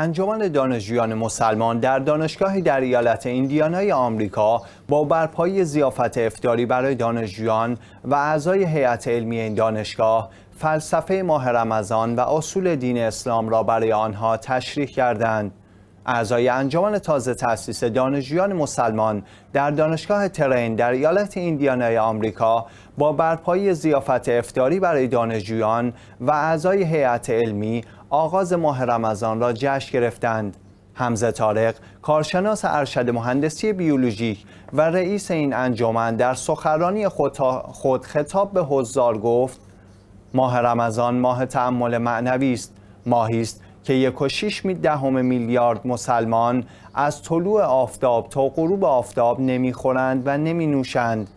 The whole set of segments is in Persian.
انجمن دانشجویان مسلمان در دانشگاهی در ایالت ایندیانای آمریکا با برپایی زیافت افتاری برای دانشجویان و اعضای هیئت علمی این دانشگاه فلسفه ماه رمضان و اصول دین اسلام را برای آنها تشریح کردند. اعضای انجمن تازه تأسیس دانشجویان مسلمان در دانشگاه ترین در ایالت ایندیانای آمریکا با برپایی زیافت افتاری برای دانشجویان و اعضای هیئت علمی آغاز ماه رمضان را جشن گرفتند. حمزه طارق کارشناس ارشد مهندسی بیولوژیک و رئیس این انجمن در سخرانی خود خطاب به حضار گفت ماه رمضان ماه تعمل معنوی است ماهی است که 1.6 دهم میلیارد مسلمان از طلوع آفتاب تا غروب آفتاب نمیخورند و نمی نوشند.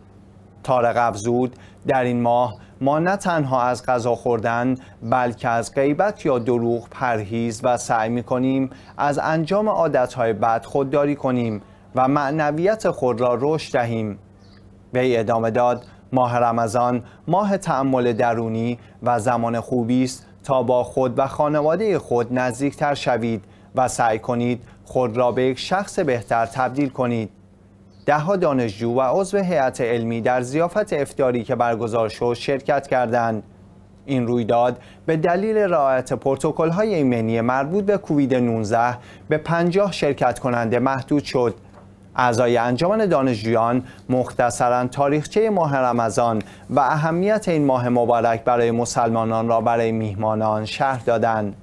تارق افزود در این ماه ما نه تنها از غذا خوردن بلکه از غیبت یا دروغ پرهیز و سعی می کنیم از انجام عادتهای بد خودداری کنیم و معنویت خود را رشد دهیم وی ادامه داد ماه رمضان ماه تعمل درونی و زمان خوبی است تا با خود و خانواده خود نزدیکتر شوید و سعی کنید خود را به یک شخص بهتر تبدیل کنید. دهها دانشجو و عضو هیئت علمی در زیافت افتاری که برگزار شد شرکت کردند. این رویداد به دلیل رعایت پروتکل‌های ایمنی مربوط به کووید 19 به 50 شرکت کننده محدود شد اعضای انجمن دانشجویان مختصرا تاریخچه ماه رمضان و اهمیت این ماه مبارک برای مسلمانان را برای میهمانان شهر دادند